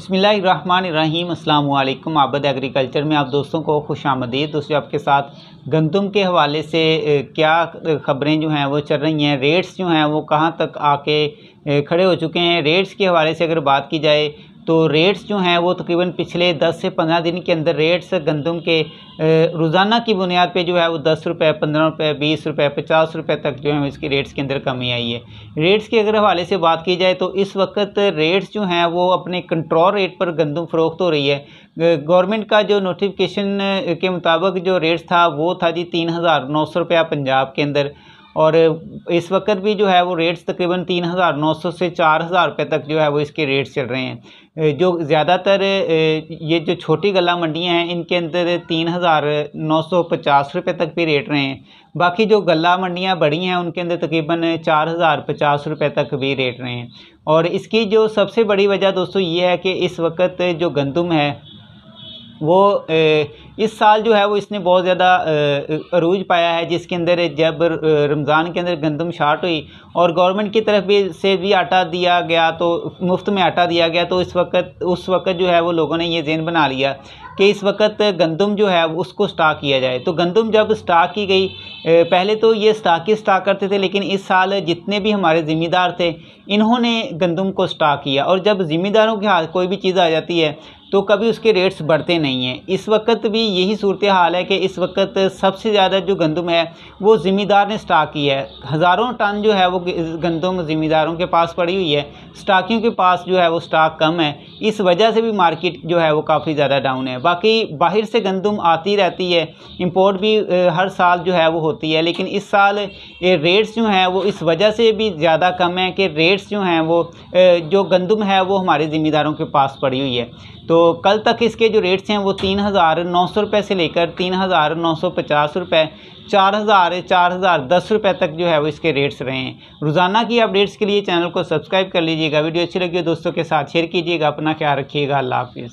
अस्सलाम वालेकुम आबद एग्रीकल्चर में आप दोस्तों को खुश आमदीद दोस्तों आपके साथ गंदम के हवाले से क्या खबरें जो हैं वो चल रही हैं रेट्स जो हैं वो कहाँ तक आके खड़े हो चुके हैं रेट्स के हवाले से अगर बात की जाए तो रेट्स जो हैं वो तकरीबन पिछले 10 से 15 दिन के अंदर रेट्स गंदम के रोज़ाना की बुनियाद पे जो है वो दस रुपये पंद्रह रुपये बीस रुपये पचास रुपये तक जो है इसकी रेट्स के अंदर कमी आई है रेट्स के अगर हवाले से बात की जाए तो इस वक्त रेट्स जो हैं वो अपने कंट्रोल रेट पर गंदम फ़रोख्त हो रही है गवर्नमेंट का जो नोटिफिकेशन के मुताबिक जो रेट्स था वो था जी तीन हज़ार नौ सौ रुपया पंजाब के अंदर और इस वक्त भी जो है वो रेट्स तकरीबन तीन हज़ार नौ सौ से चार हज़ार रुपये तक जो है वो इसके रेट्स चल रहे हैं जो ज़्यादातर ये जो छोटी गला मंडियाँ हैं इनके अंदर तीन हज़ार नौ सौ पचास रुपये तक भी रेट रहे हैं बाकी जो गला मंडियाँ बड़ी हैं उनके अंदर तकरीबन चार हज़ार पचास रुपये तक भी रेट रहे हैं और इसकी जो सबसे बड़ी वजह दोस्तों ये है कि इस वक्त जो गंदम है वो इस साल जो है वो इसने बहुत ज़्यादा अरूज पाया है जिसके अंदर जब रमज़ान के अंदर गंदम शार्ट हुई और गवर्नमेंट की तरफ भी से भी आटा दिया गया तो मुफ्त में आटा दिया गया तो इस वक्त उस वक्त जो है वो लोगों ने ये जेन बना लिया कि इस वक्त गंदम जो है उसको स्टाक किया जाए तो गंदम जब स्टाक की गई पहले तो ये स्टाक ही स्टाक करते थे लेकिन इस साल जितने भी हमारे ज़िम्मेदार थे इन्होंने गंदम को स्टाक किया और जब ज़िम्मेदारों के हाथ कोई भी चीज़ आ जाती है तो कभी उसके रेट्स बढ़ते नहीं हैं इस वक्त भी यही सूरत हाल है कि इस वक्त सबसे ज़्यादा जो गंदम है वो ज़िम्मेदार ने स्टाक की है हज़ारों टन जो है वो गंदम ज़िम्मेदारों के पास पड़ी हुई है स्टाकियों के पास जो है वो स्टाक कम है इस वजह से भी मार्केट जो है वो काफ़ी ज़्यादा डाउन है बाकी बाहर से गंदम आती रहती है इम्पोर्ट भी हर साल जो है वो होती है लेकिन इस साल रेट्स जो हैं वो इस वजह से भी ज़्यादा कम है कि रेट्स जो हैं वो जो गंदम है वो हमारे ज़िम्मेदारों के पास पड़ी हुई है तो कल तक इसके जो रेट्स हैं वो तीन हज़ार नौ सौ रुपये से लेकर तीन हज़ार नौ सौ पचास रुपये चार हज़ार चार हज़ार दस रुपये तक जो है वो इसके रेट्स रहे हैं रोज़ाना की अपडेट्स के लिए चैनल को सब्सक्राइब कर लीजिएगा वीडियो अच्छी लगी हो दोस्तों के साथ शेयर कीजिएगा अपना ख्याल रखिएगा अल्लाह हाफिज़